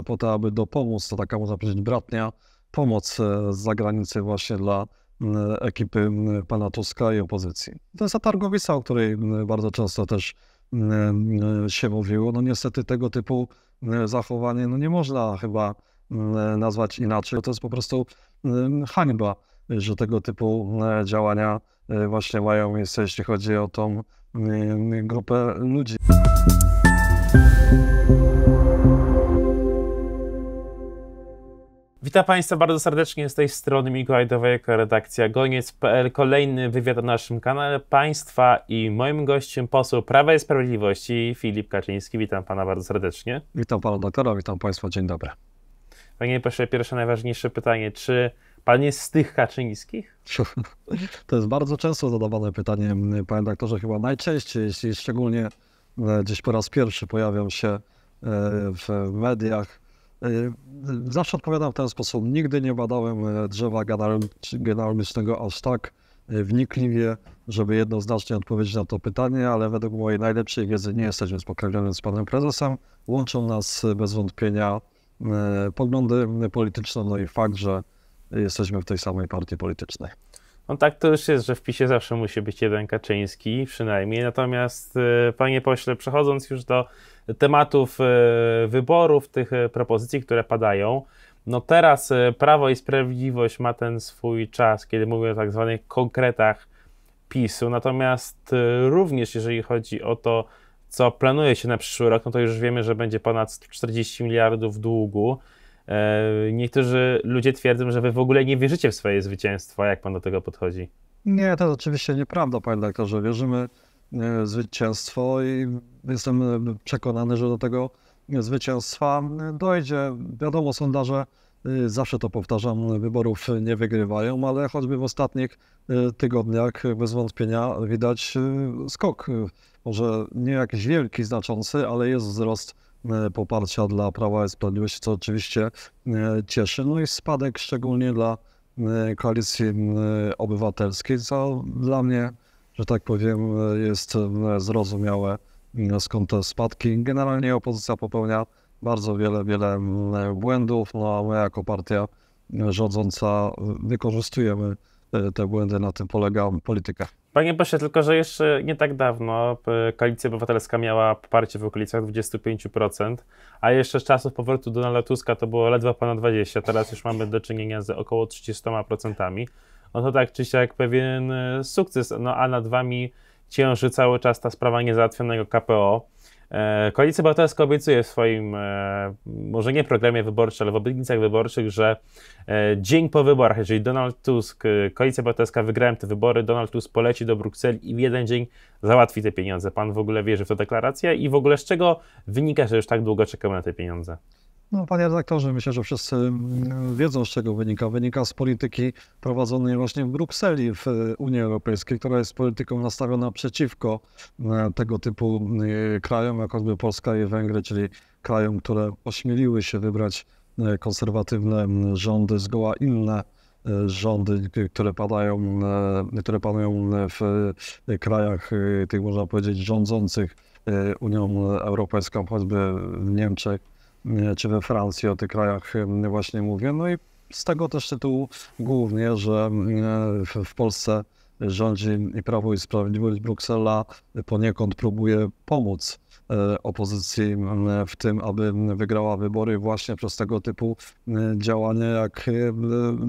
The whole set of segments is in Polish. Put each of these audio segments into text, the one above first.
po to, aby dopomóc, to taka można powiedzieć bratnia, pomoc e, z zagranicy właśnie dla ekipy pana Tuska i opozycji. To jest ta targowica, o której bardzo często też się mówiło. No niestety tego typu zachowanie no nie można chyba nazwać inaczej. To jest po prostu hańba, że tego typu e, działania e, właśnie mają miejsce, jeśli chodzi o tą grupę ludzi. Witam Państwa bardzo serdecznie z tej strony Mikołaj Dowojeko, redakcja Goniec.pl. Kolejny wywiad na naszym kanale Państwa i moim gościem poseł Prawa i Sprawiedliwości Filip Kaczyński. Witam Pana bardzo serdecznie. Witam Pana doktora, witam Państwa, dzień dobry. Panie proszę, pierwsze najważniejsze pytanie. Czy Pan jest z tych Kaczyńskich? To jest bardzo często zadawane pytanie, panie doktorze, chyba najczęściej, jeśli szczególnie e, gdzieś po raz pierwszy pojawiam się e, w mediach E, zawsze odpowiadam w ten sposób. Nigdy nie badałem e, drzewa genealogicznego aż tak e, wnikliwie, żeby jednoznacznie odpowiedzieć na to pytanie, ale według mojej najlepszej wiedzy nie jesteśmy spokrewnieni z panem prezesem. Łączą nas bez wątpienia poglądy polityczne, no i fakt, że jesteśmy w tej samej partii politycznej. No tak to już jest, że w PiSie zawsze musi być jeden Kaczyński przynajmniej. Natomiast, e, panie pośle, przechodząc już do tematów e, wyborów, tych e, propozycji, które padają, no teraz Prawo i Sprawiedliwość ma ten swój czas, kiedy mówię o tak zwanych konkretach PiSu. Natomiast również jeżeli chodzi o to, co planuje się na przyszły rok, no to już wiemy, że będzie ponad 40 miliardów długu. E, niektórzy ludzie twierdzą, że wy w ogóle nie wierzycie w swoje zwycięstwo. Jak pan do tego podchodzi? Nie, to oczywiście nieprawda, panie doktorze. Wierzymy e, w zwycięstwo i jestem e, przekonany, że do tego zwycięstwa dojdzie. Wiadomo, sondaże, zawsze to powtarzam, wyborów nie wygrywają, ale choćby w ostatnich tygodniach bez wątpienia widać skok. Może nie jakiś wielki, znaczący, ale jest wzrost E, poparcia dla Prawa i Sprawiedliwości, co oczywiście e, cieszy. No i spadek szczególnie dla e, Koalicji Obywatelskiej, co dla mnie, że tak powiem, jest zrozumiałe, skąd te spadki. Generalnie opozycja popełnia bardzo wiele, wiele błędów, no a my jako partia rządząca wykorzystujemy te błędy, na tym polega polityka. Panie pośle, tylko że jeszcze nie tak dawno e, Koalicja Obywatelska miała poparcie w okolicach 25%, a jeszcze z czasów powrotu Donalda Tuska to było ledwo ponad 20%, teraz już mamy do czynienia z około 30%. No to tak czy siak pewien e, sukces, no a nad wami cięży cały czas ta sprawa niezałatwionego KPO. E, Koalicja Obywatelska obiecuje w swoim, e, może nie programie wyborczym, ale w obietnicach wyborczych, że e, dzień po wyborach, jeżeli Donald Tusk, Koalicja Obywatelska wygrałem te wybory, Donald Tusk poleci do Brukseli i w jeden dzień załatwi te pieniądze. Pan w ogóle wierzy w tę deklarację i w ogóle z czego wynika, że już tak długo czekamy na te pieniądze? No, panie redaktorze, myślę, że wszyscy mm, wiedzą, z czego wynika. Wynika z polityki prowadzonej właśnie w Brukseli, w y, Unii Europejskiej, która jest polityką nastawioną przeciwko y, tego typu y, krajom, jak choćby Polska i Węgry, czyli krajom, które ośmieliły się wybrać konserwatywne rządy, zgoła inne rządy, które padają, które panują w krajach tych, można powiedzieć, rządzących Unią Europejską, choćby w Niemczech czy we Francji, o tych krajach właśnie mówię. No i z tego też tytułu głównie, że w Polsce rządzi Prawo i Sprawiedliwość Bruksela poniekąd próbuje pomóc e, opozycji w tym, aby wygrała wybory właśnie przez tego typu działania, jak e,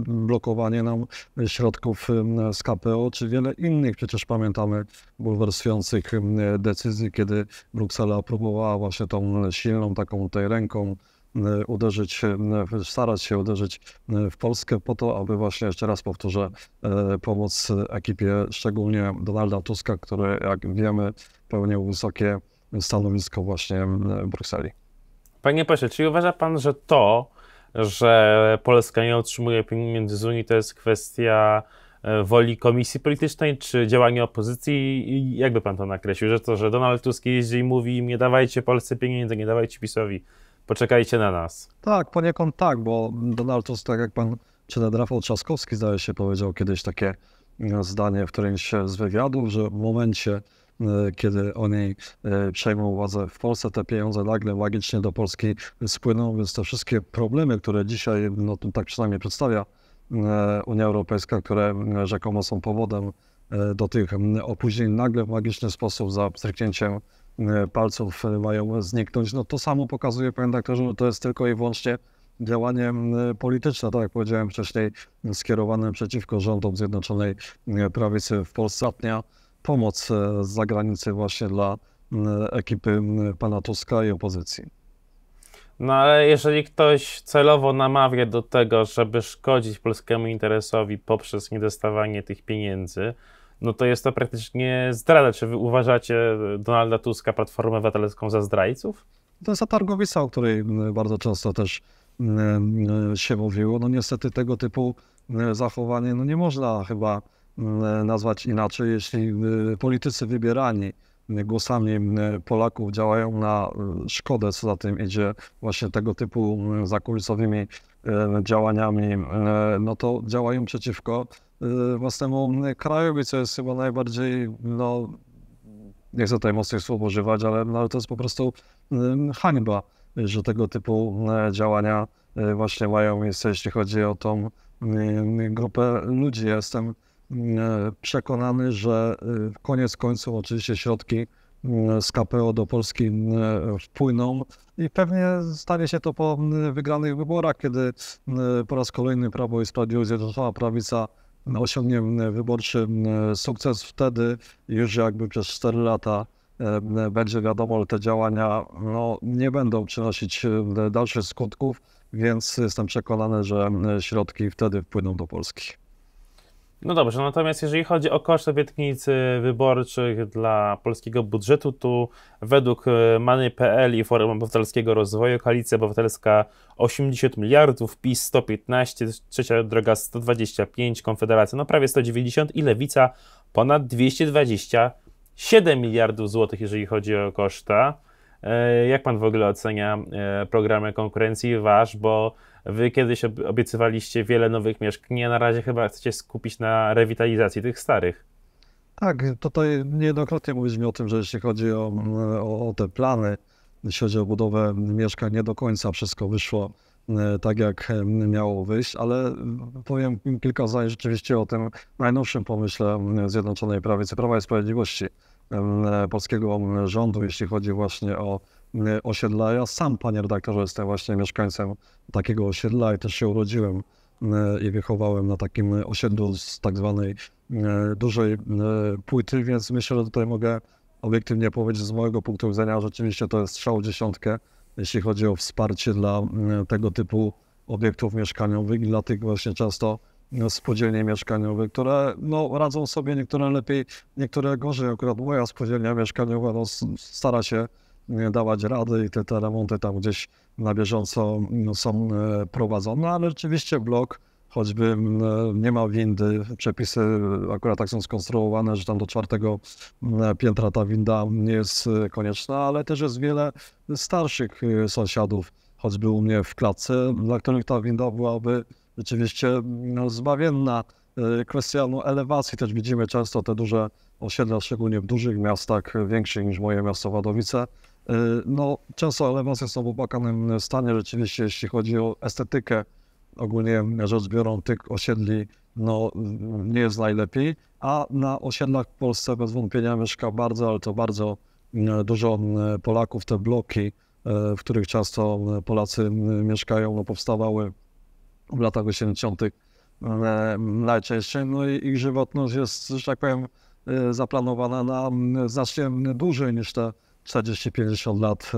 blokowanie nam środków z KPO, czy wiele innych, przecież pamiętamy, bulwersujących decyzji, kiedy Bruksela próbowała właśnie tą silną taką tutaj ręką Y, uderzyć, y, starać się uderzyć y, w Polskę po to, aby właśnie, jeszcze raz powtórzę, pomóc ekipie, szczególnie Donalda Tuska, który, jak wiemy, pełnił wysokie stanowisko właśnie w Brukseli. Panie pośle, czy uważa pan, że to, że Polska nie otrzymuje pieniędzy z Unii, to jest kwestia e, woli komisji politycznej czy działania opozycji? Jakby pan to nakreślił, że to, że Donald Tusk jeździ i mówi nie dawajcie Polsce pieniędzy, nie dawajcie PiSowi poczekajcie na nas. Tak, poniekąd tak, bo Donald Tusk, tak jak pan przed Rafał Trzaskowski, zdaje się, powiedział kiedyś takie no, zdanie w którymś z wywiadów, że w momencie, e, kiedy oni e, przejmą władzę w Polsce, te pieniądze nagle magicznie do Polski spłyną, więc te wszystkie problemy, które dzisiaj, no tak przynajmniej przedstawia e, Unia Europejska, które rzekomo są powodem do tych opóźnień, nagle w magiczny sposób za pstryknięciem E, palców e, mają zniknąć. No to samo pokazuje, panie doktorze, że to jest tylko i wyłącznie działanie polityczne, tak jak powiedziałem wcześniej, skierowane przeciwko rządom Zjednoczonej e, Prawicy w Polsce. Ostatnia pomoc z zagranicy właśnie dla ekipy pana Tuska i opozycji. No ale jeżeli ktoś celowo namawia do tego, żeby szkodzić polskiemu interesowi poprzez niedostawanie tych pieniędzy, no to jest to praktycznie zdrada. Czy wy uważacie Donalda Tuska, Platformę Obywatelską za zdrajców? To jest ta targowica, o której bardzo często też się mówiło. No niestety tego typu zachowanie no nie można chyba nazwać inaczej, jeśli politycy wybierani głosami Polaków działają na szkodę, co za tym idzie, właśnie tego typu zakulisowymi e, działaniami, no to działają przeciwko własnemu y, krajowi, co jest chyba najbardziej, no, nie chcę tutaj mocnych słów używać, ale, no, to jest po prostu hańba, że tego typu e, działania e, właśnie mają miejsce, jeśli chodzi o tą grupę ludzi. jestem e, przekonany, że y, koniec końców oczywiście środki y, z KPO do Polski wpłyną i pewnie stanie się to po wygranych wyborach, kiedy po raz kolejny Prawo i Sprawiedliwość Zjednoczona Prawica osiągnie wyborczy sukces, wtedy już jakby przez 4 lata będzie wiadomo, że te działania no, nie będą przynosić dalszych skutków, więc jestem przekonany, że środki wtedy wpłyną do Polski. No dobrze, natomiast jeżeli chodzi o koszt obietnic wyborczych dla polskiego budżetu, tu według e, Many.pl i Forum Obywatelskiego Rozwoju Koalicja Obywatelska 80 miliardów, PiS 115, Trzecia Droga 125, Konfederacja no prawie 190 i Lewica ponad 227 miliardów złotych, jeżeli chodzi o koszta. E, jak pan w ogóle ocenia e, programy konkurencji wasz, bo Wy kiedyś obiecywaliście wiele nowych mieszkań, nie na razie chyba chcecie skupić na rewitalizacji tych starych. Tak, tutaj niejednokrotnie mówiliśmy o tym, że jeśli chodzi o, o, o te plany, jeśli chodzi o budowę mieszkań, nie do końca wszystko wyszło e, tak, jak e, miało wyjść, ale powiem kilka zdań rzeczywiście o tym najnowszym pomyśle Zjednoczonej Prawicy, Prawa i Sprawiedliwości, e, polskiego rządu, jeśli chodzi właśnie o Y, osiedla. Ja sam, panie redaktorze, jestem właśnie mieszkańcem takiego osiedla i też się urodziłem y, i wychowałem na takim osiedlu z tak zwanej y, dużej płyty, więc myślę, że tutaj mogę obiektywnie powiedzieć z mojego punktu widzenia, rzeczywiście to jest strzał dziesiątkę, jeśli chodzi o wsparcie dla tego typu obiektów mieszkaniowych i dla tych właśnie często spółdzielnie mieszkaniowych, które no, radzą sobie niektóre lepiej, niektóre gorzej. Akurat moja spółdzielnia mieszkaniowa no, stara się E, dawać rady i te, te remonty tam gdzieś na bieżąco no, są e, prowadzone, ale rzeczywiście blok choćby e, nie ma windy, przepisy akurat tak są skonstruowane, że tam do czwartego piętra ta winda nie jest konieczna, ale też jest wiele starszych sąsiadów, choćby u mnie w klatce, dla których ta winda byłaby rzeczywiście no, zbawienna. Kwestia no, elewacji też widzimy często te duże osiedla, szczególnie w dużych miastach, większych niż moje miasto Wadowice, Y, no, często emocje są w opłakanym stanie rzeczywiście, jeśli chodzi o estetykę. Ogólnie rzecz biorąc tych osiedli no, nie jest najlepiej, a na osiedlach w Polsce bez wątpienia mieszka bardzo, ale to bardzo y, dużo y, Polaków. Te bloki, w których często Polacy mieszkają, no, powstawały w latach 80. najczęściej. No i ich żywotność jest, że tak powiem, zaplanowana na znacznie dłużej niż te 40-50 lat,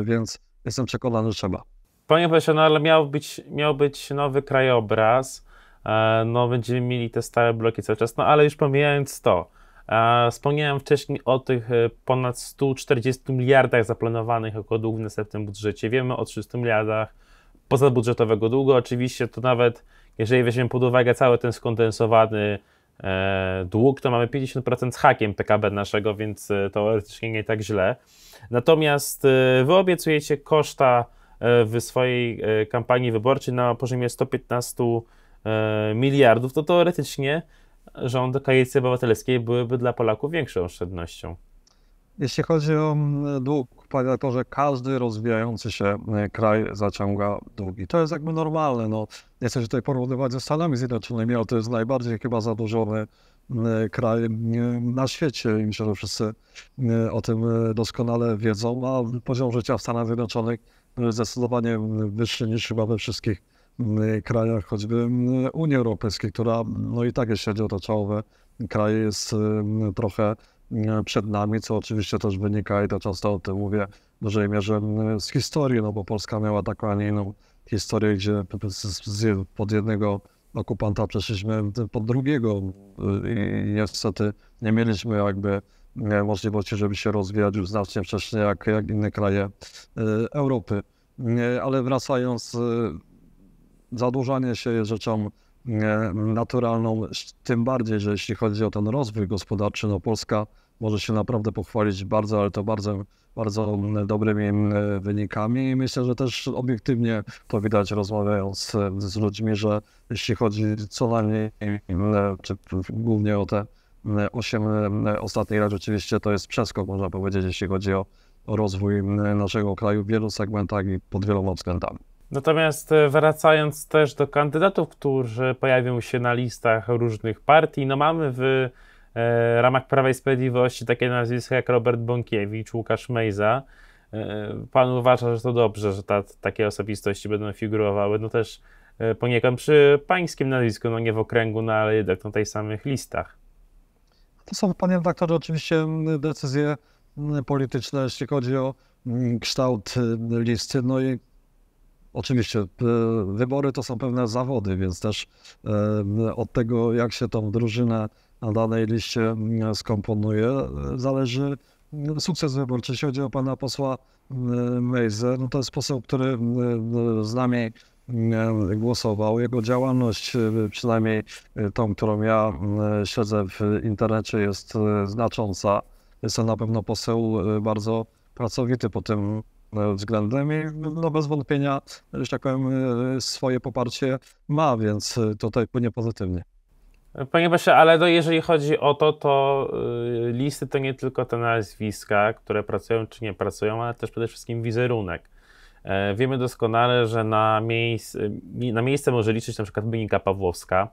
y, więc jestem przekonany, że trzeba. Panie ale miał być, miał być nowy krajobraz, e, no będziemy mieli te stare bloki cały czas, no ale już pomijając to, e, wspomniałem wcześniej o tych e, ponad 140 miliardach zaplanowanych jako dług w następnym budżecie, wiemy o 300 miliardach pozabudżetowego długu, oczywiście to nawet jeżeli weźmiemy pod uwagę cały ten skondensowany E, dług, to mamy 50% z hakiem PKB naszego, więc e, teoretycznie nie tak źle. Natomiast e, wy obiecujecie koszta w swojej kampanii wyborczej na poziomie 115 miliardów, to teoretycznie rząd Koalicji Obywatelskiej byłyby dla Polaków większą oszczędnością. Jeśli chodzi o mm, dług, panie to, że każdy rozwijający się e, kraj zaciąga długi. To jest jakby normalne. No, nie chcę się tutaj porównywać ze Stanami Zjednoczonymi, ale to jest najbardziej chyba zadłużony e, kraj na świecie i myślę, że wszyscy e, o tym doskonale wiedzą, a poziom życia w Stanach Zjednoczonych no, jest zdecydowanie wyższy niż chyba we wszystkich krajach choćby Unii Europejskiej, która no i tak jeśli chodzi o to czołowe kraje jest trochę E, przed nami, co oczywiście też wynika i to często o tym mówię w dużej mierze z historii, no bo Polska miała taką, a nie inną historię, gdzie pod jednego okupanta przeszliśmy pod drugiego i niestety nie mieliśmy jakby e, możliwości, żeby się rozwijać już znacznie wcześniej jak, jak inne kraje e, Europy. Ale wracając, zadłużanie się jest rzeczą E, naturalną, tym bardziej, że jeśli chodzi o ten rozwój gospodarczy, no Polska może się naprawdę pochwalić bardzo, ale to bardzo, bardzo dobrymi e, wynikami i myślę, że też obiektywnie to widać rozmawiając e, z ludźmi, że jeśli chodzi co najmniej, czy głównie o te osiem ostatnich lat, rzeczywiście to jest przeskok, można powiedzieć, jeśli chodzi o, o rozwój naszego kraju w wielu segmentach i pod wieloma względami. Natomiast e, wracając też do kandydatów, którzy pojawią się na listach różnych partii, no mamy w e, ramach Prawa i Sprawiedliwości takie nazwiska jak Robert Bąkiewicz, Łukasz Mejza. E, pan uważa, że to dobrze, że ta, takie osobistości będą figurowały, no też poniekąd przy pańskim nazwisku, no nie w okręgu, no ale jednak na tych samych listach. To są, panie redaktorze, oczywiście decyzje polityczne, jeśli chodzi o kształt y, listy. No i Oczywiście wybory to są pewne zawody, więc też od tego, jak się tą drużynę na danej liście mm, skomponuje, e, zależy mm, sukces wyborczy. Jeśli chodzi o pana posła mm, Mejzę, no to jest poseł, który z nami głosował. Jego działalność, e, przynajmniej e, tą, którą ja śledzę w internecie, jest znacząca. Jest to na pewno poseł bardzo pracowity po tym E, względem i no bez wątpienia, że tak powiem, e, swoje poparcie ma, więc e, tutaj płynie pozytywnie. Panie Basie, ale no jeżeli chodzi o to, to listy to nie tylko te nazwiska, które pracują czy nie pracują, ale też przede wszystkim wizerunek. Wiemy doskonale, że na, na miejsce może liczyć na przykład Bynika Pawłowska,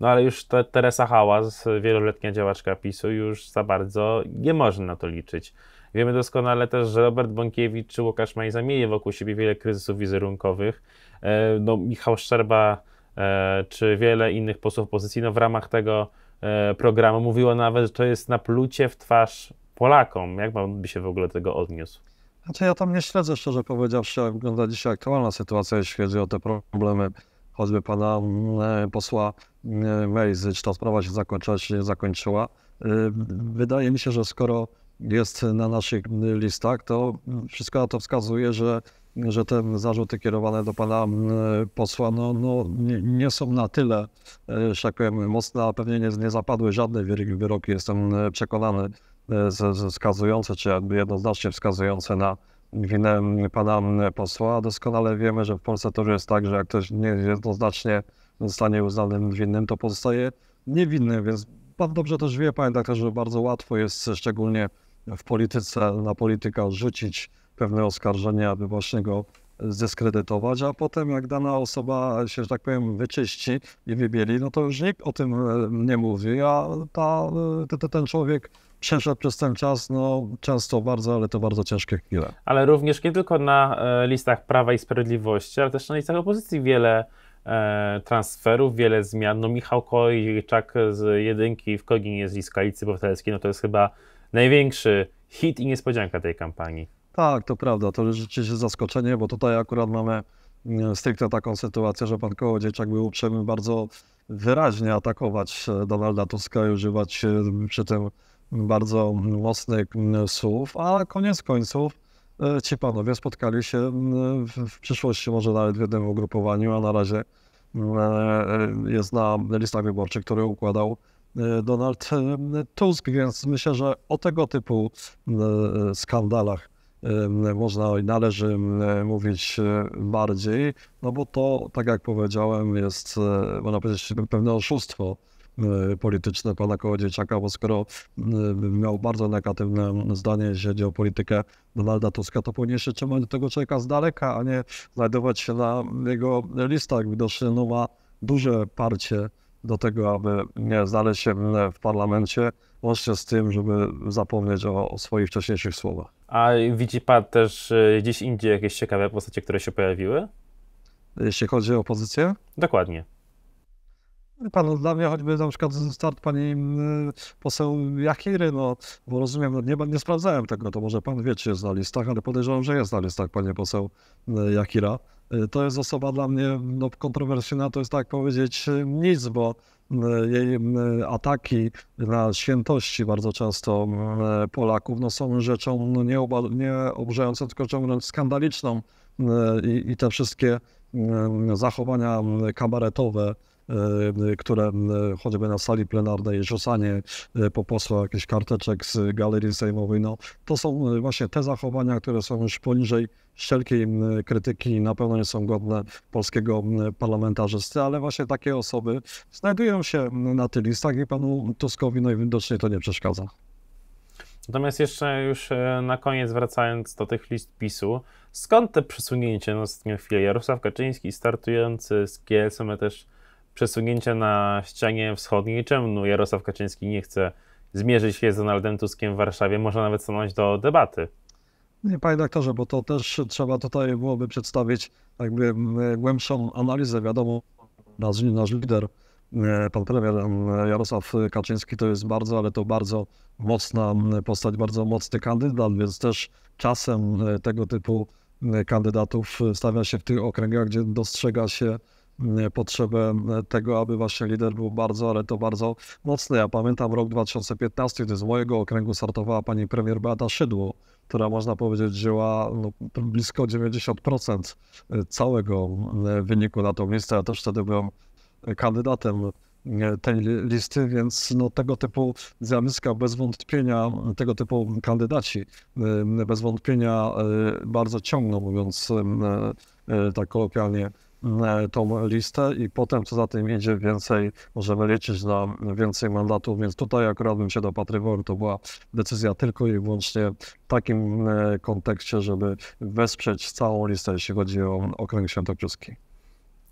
no ale już te, Teresa Hałas, wieloletnia działaczka PiSu, już za bardzo nie można na to liczyć. Wiemy doskonale też, że Robert Bąkiewicz czy Łukasz Majza mieli wokół siebie wiele kryzysów wizerunkowych. E, no, Michał Szczerba e, czy wiele innych posłów opozycji no, w ramach tego e, programu mówiło nawet, że to jest na plucie w twarz Polakom. Jak pan by się w ogóle tego odniósł? Znaczy ja tam nie śledzę, szczerze powiedziawszy, jak wygląda dzisiaj aktualna sytuacja, jeśli chodzi o te problemy choćby pana posła Mejzy, czy ta sprawa się zakończyła, czy nie zakończyła. Wydaje mi się, że skoro jest na naszych listach, to wszystko na to wskazuje, że, że te zarzuty kierowane do pana e, posła no, no, nie, nie są na tyle, e, że tak powiem, mocne, a pewnie nie, nie zapadły żadne wyroki, jestem e, przekonany, wskazujące, czy jakby jednoznacznie wskazujące na winę pana posła. Doskonale wiemy, że w Polsce to jest tak, że jak ktoś nie jednoznacznie zostanie uznanym winnym, to pozostaje niewinny, więc pan dobrze też wie, panie doktorze, że bardzo łatwo jest, szczególnie w polityce, na polityka rzucić pewne oskarżenia, aby właśnie go e, zdyskredytować, a potem jak dana osoba się, że tak powiem, wyczyści i wybieli, no to już nikt o tym e, nie mówi, a ta, e, ten człowiek przeszedł przez ten czas, no często bardzo, ale to bardzo ciężkie chwile. Ale również nie tylko na listach Prawa i Sprawiedliwości, ale też na listach opozycji wiele transferów, wiele zmian. No Michał Kojczak z jedynki w Koginie z Liskalicy Obywatelskiej, no to jest chyba największy hit i niespodzianka tej kampanii. Tak, to prawda, to rzeczywiście zaskoczenie, bo tutaj akurat mamy mm, stricte taką sytuację, że pan Kołodziejczak był uprzejmy bardzo wyraźnie atakować e, Donalda Tuska i używać e, przy tym bardzo mocnych mm, słów, a koniec końców e, ci panowie spotkali się mm, w przyszłości, może nawet w jednym ugrupowaniu, a na razie jest na listach wyborczych, który układał E, Donald e, Tusk, więc myślę, że o tego typu e, skandalach można i należy mówić bardziej, no bo to, tak jak powiedziałem, jest, można powiedzieć, pewne oszustwo polityczne pana Kołodziejczaka, bo skoro miał bardzo negatywne zdanie, jeśli chodzi o politykę Donalda Tuska, to powinien się trzymać tego człowieka z daleka, a nie znajdować się na jego listach. Widocznie no, ma duże parcie do tego, aby znaleźć się w parlamencie, łącznie z tym, żeby zapomnieć o, o swoich wcześniejszych słowach. A widzi Pan też y, gdzieś indziej jakieś ciekawe postacie, które się pojawiły? Jeśli chodzi o opozycję? Dokładnie. Pan, dla mnie choćby na przykład start pani e, poseł Jachiry, no bo rozumiem, no nie, nie sprawdzałem tego, to może pan wie, czy jest na listach, ale podejrzewam, że jest na listach pani poseł e, Jakira. E, to jest osoba dla mnie no, kontrowersyjna, to jest tak powiedzieć nic, bo jej ataki na świętości bardzo często Polaków no, są rzeczą no, nie, oba, nie oburzającą, tylko ciągle skandaliczną i, i te wszystkie zachowania kabaretowe, E, które choćby na sali plenarnej rzucanie e, po posła jakichś karteczek z galerii sejmowej, no to są e, właśnie te zachowania, które są już poniżej wszelkiej krytyki, na pewno nie są godne polskiego parlamentarzysty, ale właśnie takie osoby znajdują się na tych listach i panu Tuskowi najwidoczniej to nie przeszkadza. Natomiast jeszcze już na koniec wracając do tych list PiSu, skąd te przesunięcie na ostatnią chwilę? Jarosław Kaczyński startujący z GSM też przesunięcia na ścianie wschodniej. Czemu no, Jarosław Kaczyński nie chce zmierzyć się z Donaldem Tuskiem w Warszawie? może nawet stanąć do debaty. Nie, panie doktorze, bo to też trzeba tutaj byłoby przedstawić jakby e, głębszą analizę. Wiadomo, nasz, nasz lider, e, pan premier e, Jarosław Kaczyński to jest bardzo, ale to bardzo mocna postać, bardzo mocny kandydat, więc też czasem tego typu kandydatów stawia się w tych okręgach, gdzie dostrzega się E, potrzebę e, tego, aby wasz lider był bardzo, ale to bardzo mocny. Ja pamiętam rok 2015, gdy z mojego okręgu startowała pani premier Beata Szydło, która można powiedzieć wzięła no, blisko 90% e, całego wyniku na to miejsce Ja też wtedy byłem kandydatem tej listy, więc no, tego typu zjawiska bez wątpienia, tego typu kandydaci bez wątpienia bardzo ciągną, mówiąc tak kolokwialnie, E, tą listę i potem co za tym idzie więcej, możemy liczyć na więcej mandatów, więc tutaj akurat bym się dopatrywał, to była decyzja tylko i wyłącznie w takim e, kontekście, żeby wesprzeć całą listę, jeśli chodzi o okręg świętokrzyski.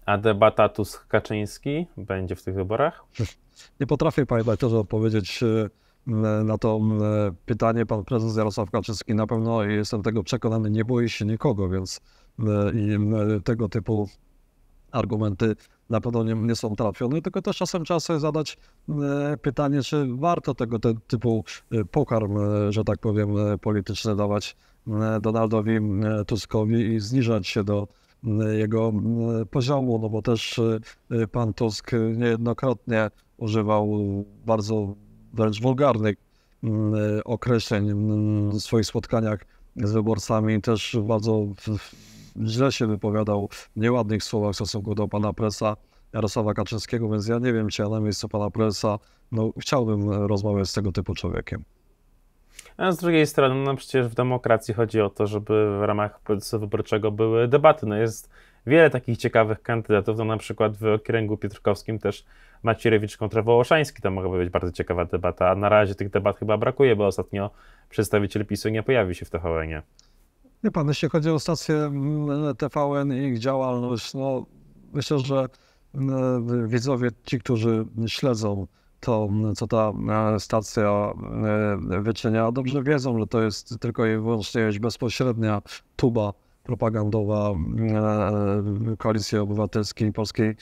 A debata Tusk-Kaczyński będzie w tych wyborach? Nie potrafię, panie doktorze, odpowiedzieć e, na to pytanie. Pan prezes Jarosław Kaczyński na pewno, jestem tego przekonany, nie boi się nikogo, więc i tego typu argumenty na pewno nie, nie, są trafione, tylko też czasem trzeba sobie zadać e, pytanie, czy warto tego te, typu e, pokarm, e, że tak powiem, polityczny dawać Donaldowi Tuskowi i zniżać się do jego poziomu, no bo też pan Tusk niejednokrotnie używał bardzo wręcz wulgarnych mm, określeń mm, w swoich spotkaniach z wyborcami, też bardzo źle się wypowiadał w nieładnych słowach w stosunku do pana presa Jarosława Kaczyńskiego, więc ja nie wiem, czy ja na miejscu pana presa no, chciałbym rozmawiać z tego typu człowiekiem. A z drugiej strony, no przecież w demokracji chodzi o to, żeby w ramach procesu wyborczego były debaty. No jest wiele takich ciekawych kandydatów, no na przykład w okręgu Pietrkowskim też Macierewicz kontra Wołoszański, to mogłaby być bardzo ciekawa debata, a na razie tych debat chyba brakuje, bo ostatnio przedstawiciel PiSu nie pojawił się w tvn nie pan, jeśli chodzi o stację mm, TVN i ich działalność, no myślę, że mm, widzowie, ci, którzy śledzą to, mm, co ta e, stacja e, wyczynia, dobrze wiedzą, że to jest tylko i wyłącznie bezpośrednia tuba propagandowa e, koalicji obywatelskiej polskiej e,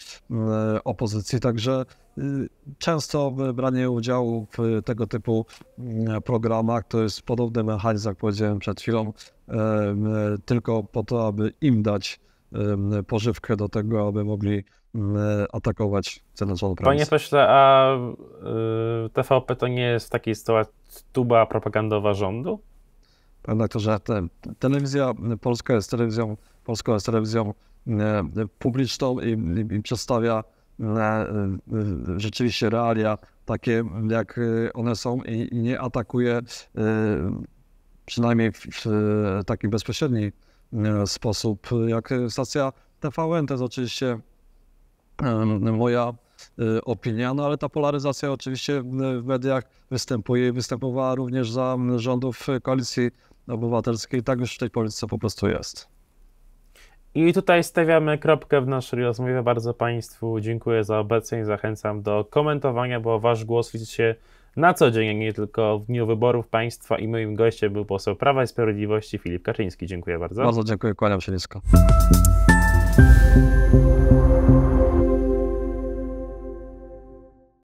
opozycji. Także y, często branie udziału w tego typu mm, programach to jest podobny mechanizm, jak powiedziałem przed chwilą, e, tylko po to, aby im dać pożywkę do tego, aby mogli atakować Zjednoczoną Prawicę. Panie pośle, a y, TVP to nie jest w takiej sytuacji tuba propagandowa rządu? redaktorze, te, telewizja polska jest telewizją, polską jest telewizją e, publiczną i, i, i przedstawia e, e, rzeczywiście realia takie, jak one są i, i nie atakuje przynajmniej w, w taki bezpośredni sposób, jak stacja TVN. To jest oczywiście moja opinia, no ale ta polaryzacja oczywiście w mediach występuje i występowała również za rządów koalicji obywatelskiej, tak już w tej Polsce po prostu jest. I tutaj stawiamy kropkę w naszej rozmowie. Bardzo Państwu dziękuję za obecność. Zachęcam do komentowania, bo Wasz głos widzicie na co dzień, nie tylko w dniu wyborów państwa. I moim gościem był poseł Prawa i Sprawiedliwości Filip Kaczyński. Dziękuję bardzo. Bardzo dziękuję, kłaniam się nisko.